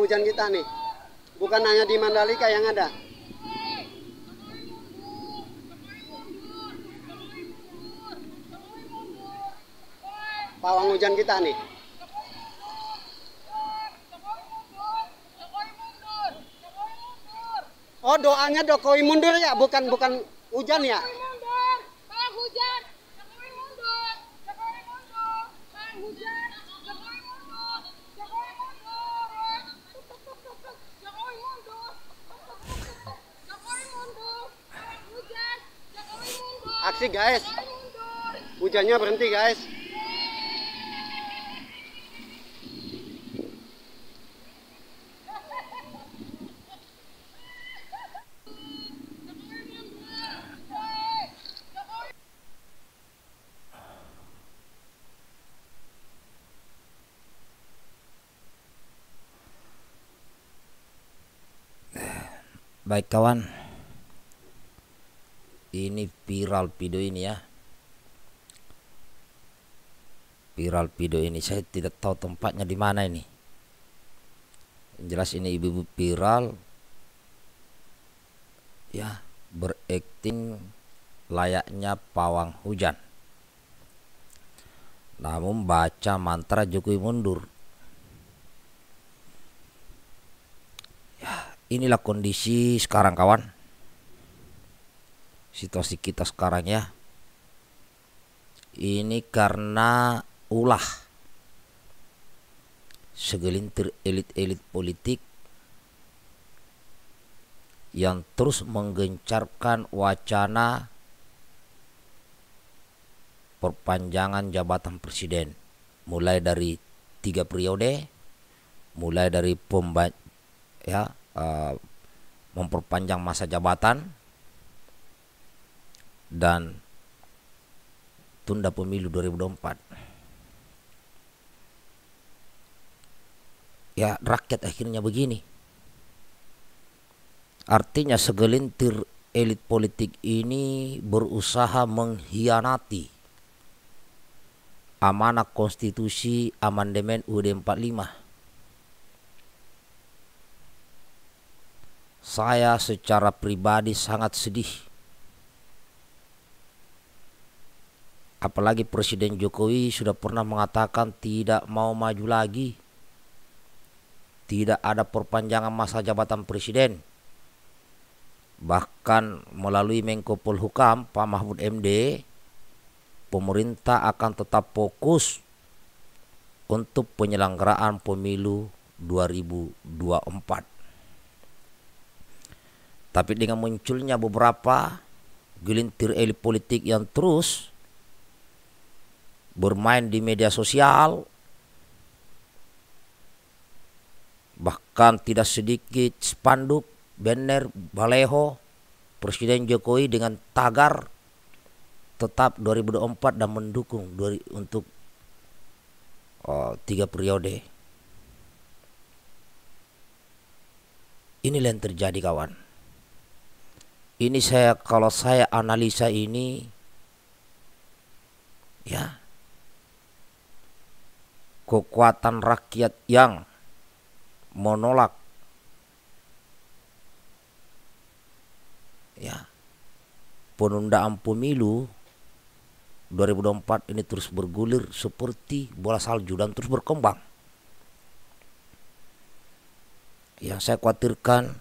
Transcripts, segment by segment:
hujan kita nih. Bukan hanya di Mandalika yang ada. Pawang hujan kita nih. Oh doanya Dokowi mundur ya, bukan bukan hujan ya. berhenti guys hujannya berhenti guys Baik kawan ini viral video ini ya viral video ini saya tidak tahu tempatnya di mana ini jelas ini ibu-ibu viral ya berakting layaknya pawang hujan namun baca mantra Jokowi mundur ya, inilah kondisi sekarang kawan situasi kita sekarang ya ini karena ulah segelintir elit-elit politik yang terus menggencarkan wacana perpanjangan jabatan presiden mulai dari tiga periode mulai dari pemba ya uh, memperpanjang masa jabatan dan tunda pemilu 2024. Ya rakyat akhirnya begini. Artinya segelintir elit politik ini berusaha mengkhianati amanah konstitusi amandemen UUD 45. Saya secara pribadi sangat sedih Apalagi Presiden Jokowi sudah pernah mengatakan tidak mau maju lagi. Tidak ada perpanjangan masa jabatan presiden. Bahkan melalui Menko Polhukam Pak Mahfud MD, pemerintah akan tetap fokus untuk penyelenggaraan pemilu 2024. Tapi dengan munculnya beberapa gelintir elit politik yang terus bermain di media sosial bahkan tidak sedikit spanduk banner baleho Presiden Jokowi dengan tagar tetap 2024 dan mendukung untuk oh, tiga periode inilah yang terjadi kawan ini saya kalau saya analisa ini ya kekuatan rakyat yang menolak ya penundaan pemilu 2024 ini terus bergulir seperti bola salju dan terus berkembang. Yang saya khawatirkan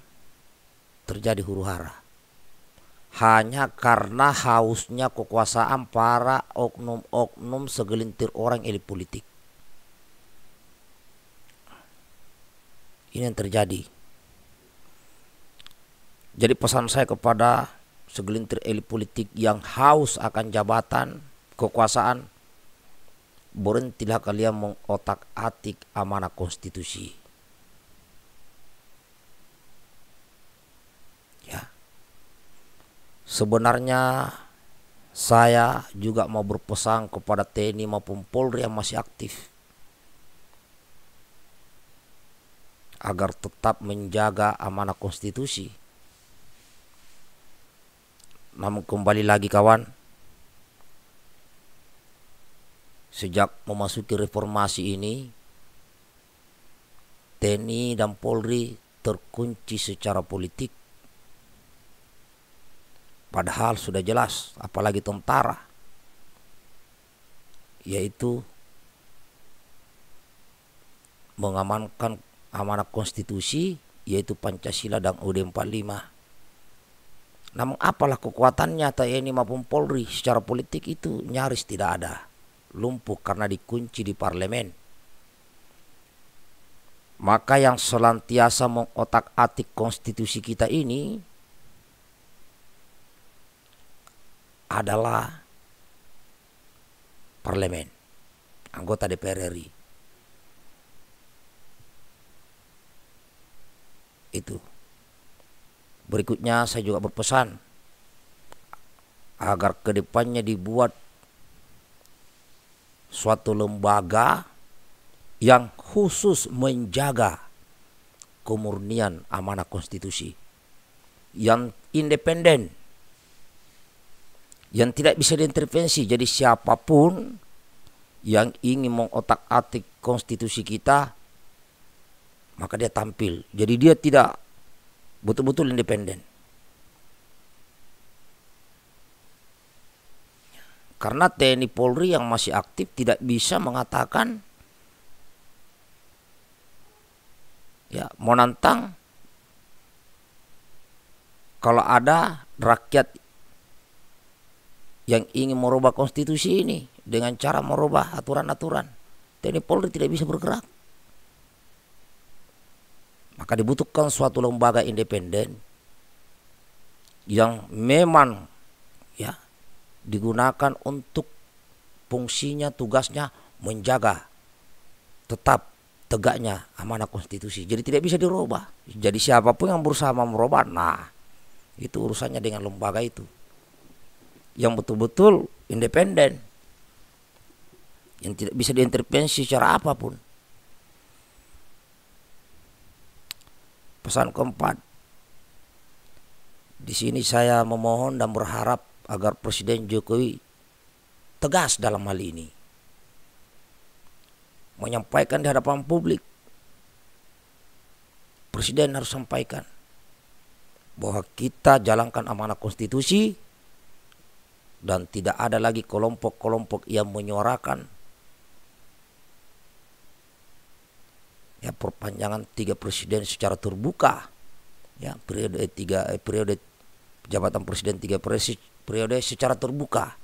terjadi huru hara. Hanya karena hausnya kekuasaan para oknum-oknum segelintir orang elit politik. Ini yang terjadi. Jadi pesan saya kepada segelintir elit politik yang haus akan jabatan, kekuasaan, berhentilah kalian mengotak-atik amanah konstitusi. Ya. Sebenarnya saya juga mau berpesan kepada TNI maupun Polri yang masih aktif agar tetap menjaga amanah konstitusi. Namun kembali lagi kawan, sejak memasuki reformasi ini, TNI dan Polri terkunci secara politik. Padahal sudah jelas, apalagi tentara, yaitu mengamankan amanah konstitusi yaitu Pancasila dan UUD 45. Namun apalah kekuatannya TNI maupun Polri secara politik itu nyaris tidak ada. Lumpuh karena dikunci di parlemen. Maka yang selantiasa mengotak-atik konstitusi kita ini adalah parlemen, anggota DPR RI. Berikutnya saya juga berpesan agar kedepannya dibuat suatu lembaga yang khusus menjaga kemurnian amanah konstitusi yang independen yang tidak bisa diintervensi jadi siapapun yang ingin mengotak-atik konstitusi kita maka dia tampil jadi dia tidak betul-betul independen. Karena TNI Polri yang masih aktif tidak bisa mengatakan ya menantang kalau ada rakyat yang ingin merubah konstitusi ini dengan cara merubah aturan-aturan. TNI Polri tidak bisa bergerak. Maka dibutuhkan suatu lembaga independen yang memang ya digunakan untuk fungsinya tugasnya menjaga tetap tegaknya amanah konstitusi. Jadi tidak bisa dirubah. Jadi siapapun yang berusaha merubah, nah itu urusannya dengan lembaga itu yang betul-betul independen yang tidak bisa diintervensi secara apapun. Pesan keempat, di sini saya memohon dan berharap agar Presiden Jokowi tegas dalam hal ini. Menyampaikan di hadapan publik, Presiden harus sampaikan bahwa kita jalankan amanah konstitusi dan tidak ada lagi kelompok-kelompok yang menyuarakan ya perpanjangan tiga presiden secara terbuka ya periode tiga eh, periode jabatan presiden tiga periode secara terbuka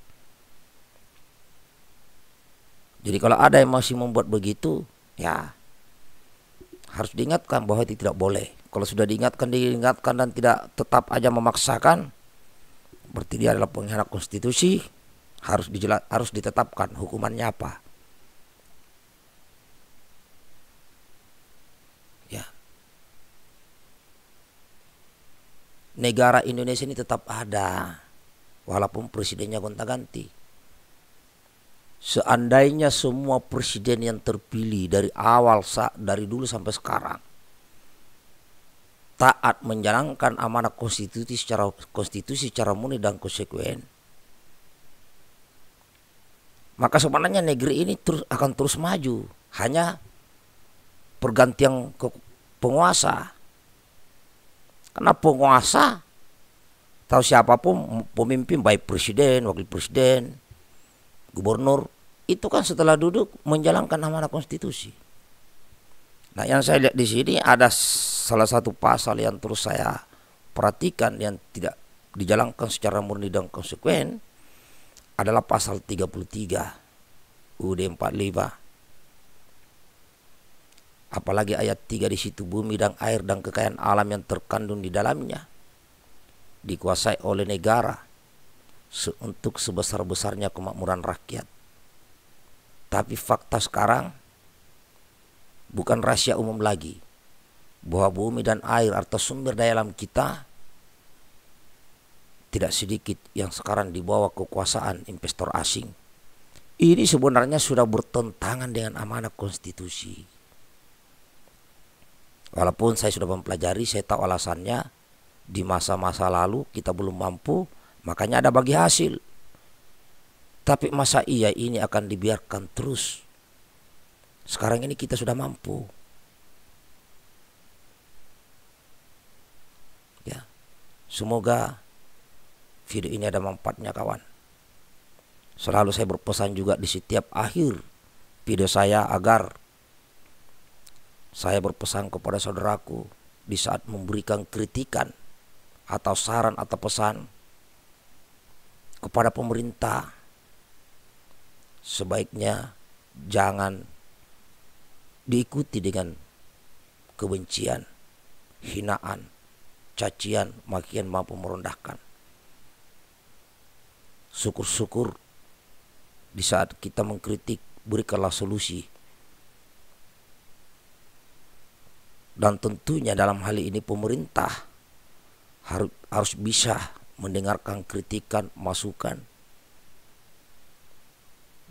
jadi kalau ada yang masih membuat begitu ya harus diingatkan bahwa itu tidak boleh kalau sudah diingatkan diingatkan dan tidak tetap aja memaksakan berarti dia adalah pengkhianat konstitusi harus dijelas harus ditetapkan hukumannya apa negara Indonesia ini tetap ada walaupun presidennya gonta-ganti. Seandainya semua presiden yang terpilih dari awal dari dulu sampai sekarang taat menjalankan amanah konstitusi secara konstitusi secara murni dan konsekuen. Maka sebenarnya negeri ini terus akan terus maju. Hanya pergantian penguasa karena penguasa atau siapapun pemimpin baik presiden, wakil presiden, gubernur itu kan setelah duduk menjalankan amanah konstitusi. Nah, yang saya lihat di sini ada salah satu pasal yang terus saya perhatikan yang tidak dijalankan secara murni dan konsekuen adalah pasal 33 UUD 45 Apalagi ayat 3 di situ bumi dan air dan kekayaan alam yang terkandung di dalamnya dikuasai oleh negara untuk sebesar-besarnya kemakmuran rakyat. Tapi fakta sekarang bukan rahasia umum lagi bahwa bumi dan air atau sumber daya alam kita tidak sedikit yang sekarang dibawa kekuasaan investor asing. Ini sebenarnya sudah bertentangan dengan amanah konstitusi. Walaupun saya sudah mempelajari, saya tahu alasannya di masa-masa lalu kita belum mampu, makanya ada bagi hasil. Tapi masa iya ini akan dibiarkan terus? Sekarang ini kita sudah mampu. Ya. Semoga video ini ada manfaatnya kawan. Selalu saya berpesan juga di setiap akhir video saya agar saya berpesan kepada saudaraku di saat memberikan kritikan atau saran atau pesan kepada pemerintah sebaiknya jangan diikuti dengan kebencian, hinaan, cacian, makian mampu merendahkan. Syukur-syukur di saat kita mengkritik berikanlah solusi dan tentunya dalam hal ini pemerintah harus bisa mendengarkan kritikan masukan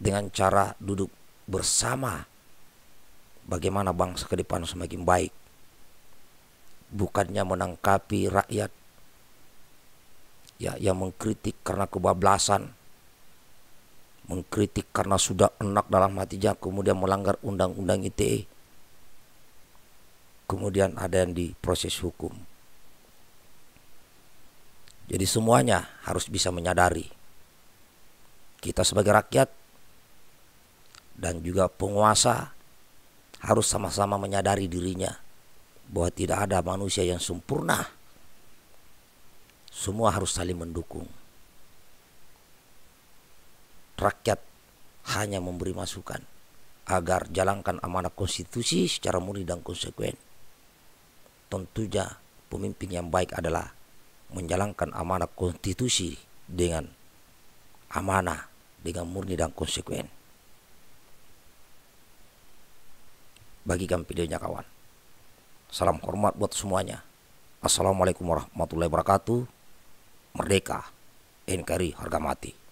dengan cara duduk bersama bagaimana bangsa ke depan semakin baik bukannya menangkapi rakyat ya yang mengkritik karena kebablasan mengkritik karena sudah enak dalam hatinya kemudian melanggar undang-undang ITE kemudian ada yang diproses hukum. Jadi semuanya harus bisa menyadari kita sebagai rakyat dan juga penguasa harus sama-sama menyadari dirinya bahwa tidak ada manusia yang sempurna. Semua harus saling mendukung. Rakyat hanya memberi masukan agar jalankan amanah konstitusi secara murni dan konsekuen. Tentunya pemimpin yang baik adalah menjalankan amanah konstitusi dengan amanah, dengan murni dan konsekuen. Bagikan videonya kawan. Salam hormat buat semuanya. Assalamualaikum warahmatullahi wabarakatuh. Merdeka. NKRI harga mati.